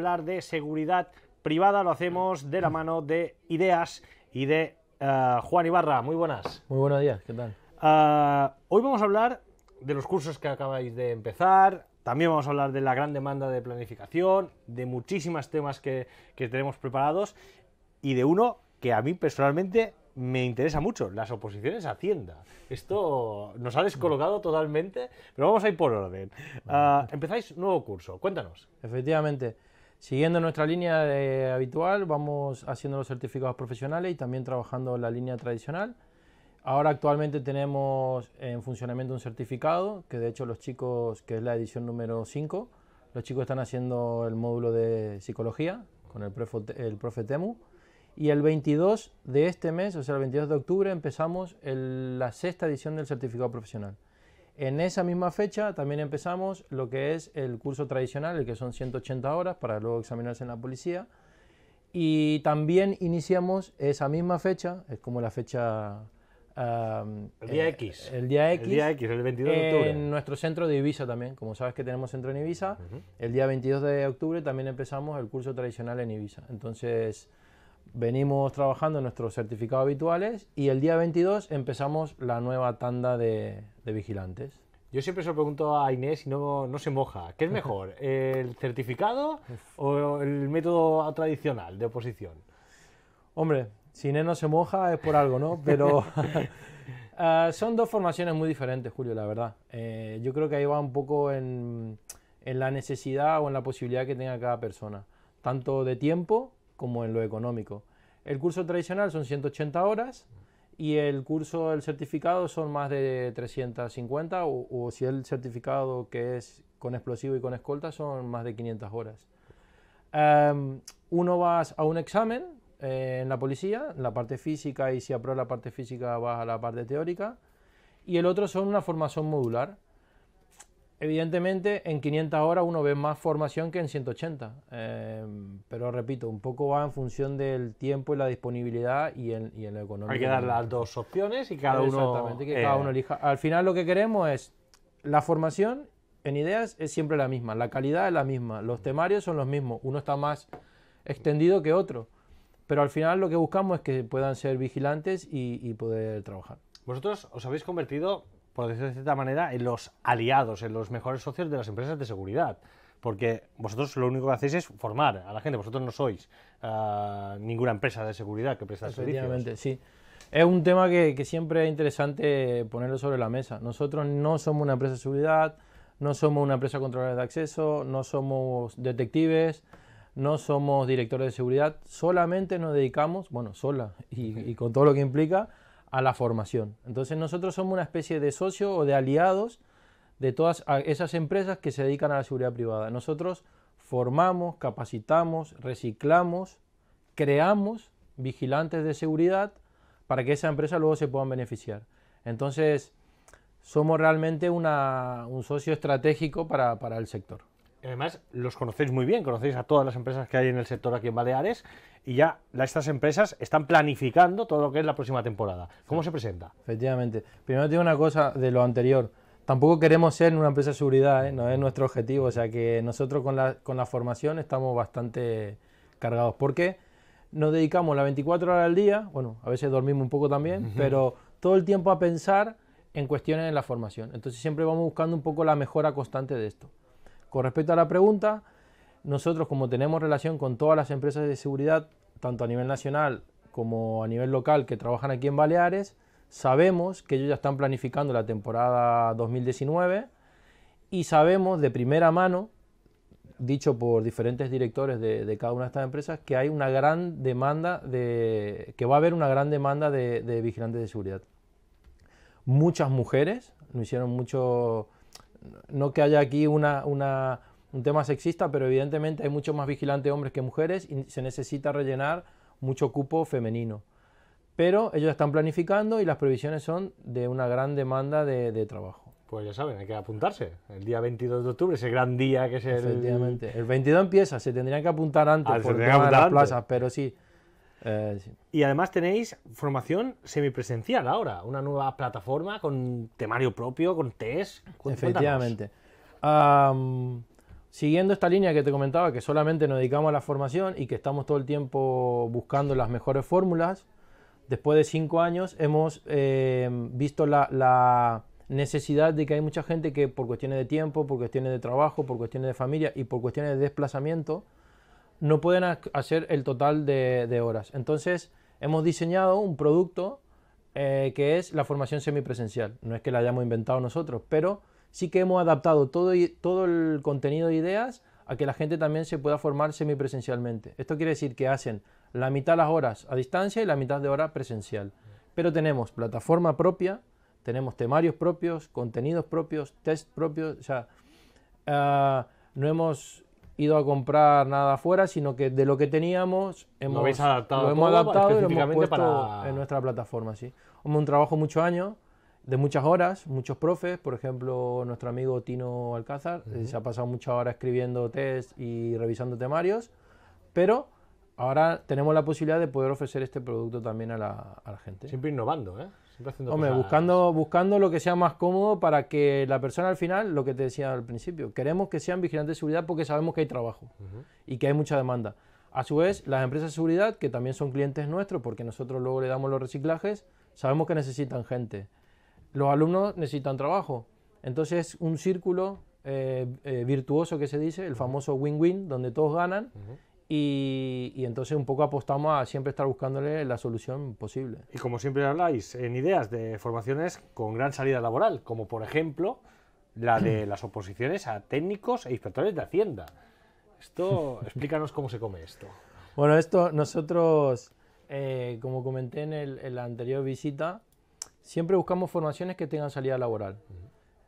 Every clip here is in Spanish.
hablar de seguridad privada lo hacemos de la mano de ideas y de eh, Juan Ibarra. Muy buenas. Muy buenos días, ¿qué tal? Eh, hoy vamos a hablar de los cursos que acabáis de empezar, también vamos a hablar de la gran demanda de planificación, de muchísimos temas que, tenemos preparados y de uno que a mí personalmente me interesa mucho, las oposiciones a Hacienda. Esto nos ha descolocado totalmente, pero vamos a ir por orden. Eh, empezáis nuevo curso, cuéntanos. Efectivamente. Siguiendo nuestra línea habitual, vamos haciendo los certificados profesionales y también trabajando la línea tradicional. Ahora actualmente tenemos en funcionamiento un certificado, que de hecho los chicos, que es la edición número 5, los chicos están haciendo el módulo de psicología con el profe, el profe Temu. Y el 22 de este mes, o sea, el 22 de octubre, empezamos la sexta edición del certificado profesional. En esa misma fecha también empezamos lo que es el curso tradicional, el que son 180 horas para luego examinarse en la policía. Y también iniciamos esa misma fecha, es como la fecha... Eh, el día X. El día X. El día X, el 22 de octubre. En nuestro centro de Ibiza también, como sabes que tenemos centro en Ibiza, el día 22 de octubre también empezamos el curso tradicional en Ibiza. Entonces venimos trabajando en nuestros certificados habituales y el día 22 empezamos la nueva tanda de, vigilantes. Yo siempre se lo pregunto a Inés si no, no se moja. ¿Qué es mejor, el certificado o el método tradicional de oposición? Hombre, si Inés no se moja es por algo, ¿no? Pero ah, son dos formaciones muy diferentes, Julio, la verdad. Eh, yo creo que ahí va un poco en, en la necesidad o en la posibilidad que tenga cada persona, tanto de tiempo como en lo económico. El curso tradicional son 180 horas y el curso, del certificado son más de 350 o, si el certificado que es con explosivo y con escolta son más de 500 horas. Em, uno vas a un examen eh, en la policía, la parte física y si apruebas la parte física vas a la parte teórica y el otro son una formación modular. Evidentemente, en 500 horas uno ve más formación que en 180, em, pero repito, un poco va en función del tiempo y la disponibilidad y en, y en Hay que dar las dos opciones y cada uno... Exactamente, que cada eh, uno elija. Al final lo que queremos es la formación en ideas es siempre la misma, la calidad es la misma, los temarios son los mismos, uno está más extendido que otro, pero al final lo que buscamos es que puedan ser vigilantes y, y poder trabajar. Vosotros os habéis convertido por decirlo de cierta manera, en los aliados, en los mejores socios de las empresas de seguridad. Porque vosotros lo único que hacéis es formar a la gente, vosotros no sois ah, ninguna empresa de seguridad que presta servicios. sí. Es un tema que, siempre es interesante ponerlo sobre la mesa. Nosotros no somos una empresa de seguridad, no somos una empresa controlada de acceso, no somos detectives, no somos directores de seguridad, solamente nos dedicamos, bueno, sola y, y con todo lo que implica, a la formación. Entonces nosotros somos una especie de socio o de aliados de todas esas empresas que se dedican a la seguridad privada. Nosotros formamos, capacitamos, reciclamos, creamos vigilantes de seguridad para que esa empresa luego se puedan beneficiar. Entonces, somos realmente un socio estratégico para el sector además los conocéis muy bien, conocéis a todas las empresas que hay en el sector aquí en Baleares y ya estas empresas están planificando todo lo que es la próxima temporada. ¿Cómo se presenta? Efectivamente. Primero tengo una cosa de lo anterior. Tampoco queremos ser una empresa de seguridad, ¿eh? no es nuestro objetivo. O sea que nosotros con la, con la formación estamos bastante cargados. ¿Por qué? Nos dedicamos las 24 horas al día, bueno, a veces dormimos un poco también, pero todo el tiempo a pensar en cuestiones en la formación. Entonces siempre vamos buscando un poco la mejora constante de esto. Con respecto a la pregunta, nosotros como tenemos relación con todas las empresas de seguridad, tanto a nivel nacional como a nivel local que trabajan aquí en Baleares, sabemos que ellos ya están planificando la temporada 2019 y sabemos de primera mano, dicho por diferentes directores de, cada una de estas empresas, que hay una gran demanda de, que va a haber una gran demanda de, de vigilantes de seguridad. Muchas mujeres, nos hicieron mucho no que haya aquí una, un tema sexista, pero evidentemente hay mucho más vigilante hombres que mujeres y se necesita rellenar mucho cupo femenino. Pero ellos están planificando y las previsiones son de una gran demanda de, trabajo. Pues ya saben, hay que apuntarse. El día 22 de octubre, ese gran día que es el... El 22 empieza, se tendrían que apuntar antes ah, por pero sí. Eh, y además tenéis formación semipresencial ahora, una nueva plataforma con temario propio, con test. Efectivamente. siguiendo esta línea que te comentaba, que solamente nos dedicamos a la formación y que estamos todo el tiempo buscando las mejores fórmulas, después de cinco años hemos em, visto la necesidad de que hay mucha gente que por cuestiones de tiempo, por cuestiones de trabajo, por cuestiones de familia y por cuestiones de desplazamiento, no pueden hacer el total de, horas. Entonces, hemos diseñado un producto eh, que es la formación semipresencial. No es que la hayamos inventado nosotros, pero sí que hemos adaptado todo, todo el contenido de ideas a que la gente también se pueda formar semipresencialmente. Esto quiere decir que hacen la mitad de las horas a distancia y la mitad de hora presencial. Pero tenemos plataforma propia, tenemos temarios propios, contenidos propios, test propios, o sea, ah, no hemos ido a comprar nada afuera, sino que de lo que teníamos hemos, lo, hemos adaptado y en nuestra plataforma. ¿sí? Un trabajo muchos años, de muchas horas, muchos profes, por ejemplo, nuestro amigo Tino Alcázar, eh, se ha pasado muchas horas escribiendo test y revisando temarios, pero ahora tenemos la posibilidad de poder ofrecer este producto también a la, gente. Siempre innovando, ¿eh? Siempre haciendo cosas... buscando, buscando lo que sea más cómodo para que la persona al final, lo que te decía al principio, queremos que sean vigilantes de seguridad porque sabemos que hay trabajo y que hay mucha demanda. A su vez, las empresas de seguridad, que también son clientes nuestros, porque nosotros luego le damos los reciclajes, sabemos que necesitan gente. Los alumnos necesitan trabajo. Entonces, un círculo eh, eh, virtuoso que se dice, el famoso win-win, donde todos ganan. Y, entonces un poco apostamos a siempre estar buscándole la solución posible. Y como siempre habláis, en ideas de formaciones con gran salida laboral, como por ejemplo la de las oposiciones a técnicos e inspectores de Hacienda. Esto, explícanos cómo se come esto. Bueno, esto nosotros, eh, como comenté en, la anterior visita, siempre buscamos formaciones que tengan salida laboral.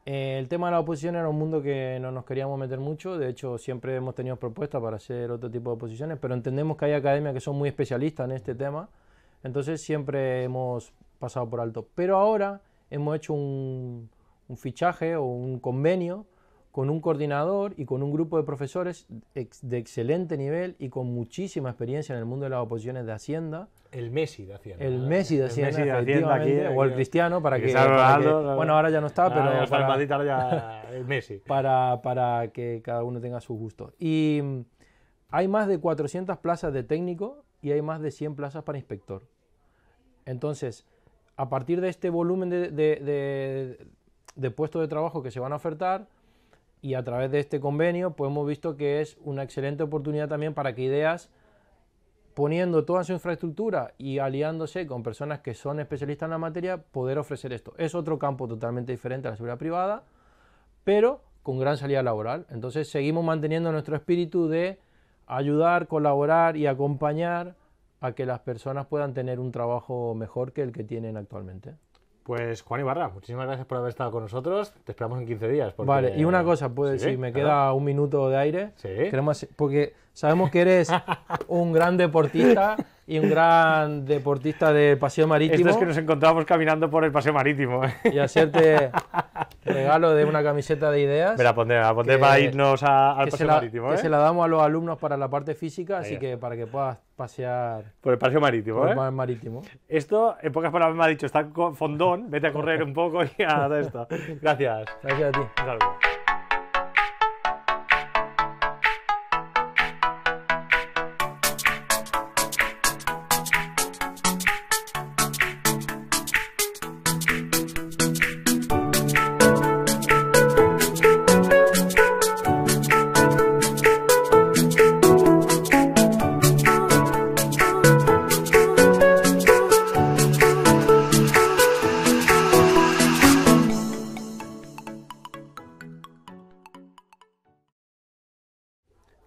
Eh, el tema de la oposición era un mundo que no nos queríamos meter mucho, de hecho siempre hemos tenido propuestas para hacer otro tipo de oposiciones, pero entendemos que hay academias que son muy especialistas en este tema, entonces siempre hemos pasado por alto. Pero ahora hemos hecho un fichaje o un convenio con un coordinador y con un grupo de profesores de excelente nivel y con muchísima experiencia en el mundo de las oposiciones de Hacienda. El Messi de Hacienda. El Messi de Hacienda, aquí, o el Cristiano, para que... bueno, ahora ya no está, pero... para, el Messi. Para, que cada uno tenga su gusto. Y mm, hay más de 400 plazas de técnico y hay más de 100 plazas para inspector. Entonces, a partir de este volumen de, de puestos de trabajo que se van a ofertar, y a través de este convenio pues hemos visto que es una excelente oportunidad también para que ideas poniendo toda su infraestructura y aliándose con personas que son especialistas en la materia, poder ofrecer esto. Es otro campo totalmente diferente a la seguridad privada, pero con gran salida laboral. Entonces seguimos manteniendo nuestro espíritu de ayudar, colaborar y acompañar a que las personas puedan tener un trabajo mejor que el que tienen actualmente. Pues Juan Ibarra, muchísimas gracias por haber estado con nosotros. Te esperamos en 15 días. Vale, y una cosa, pues si me queda un minuto de aire, ¿Sí? queremos, porque sabemos que eres un gran deportista y un gran deportista del paseo marítimo. Esto es que nos encontramos caminando por el paseo marítimo. ¿eh? Y hacerte regalo de una camiseta de ideas. Me la a irnos al paseo marítimo. ¿eh? se la damos a los alumnos para la parte física, así que para que puedas pasear. Por el paseo marítimo. ¿eh? marítimo. Esto, en pocas palabras, me ha dicho: está fondón, vete a correr un poco y a esto. Gracias. Gracias a ti. Un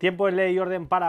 Tiempo es ley y orden para...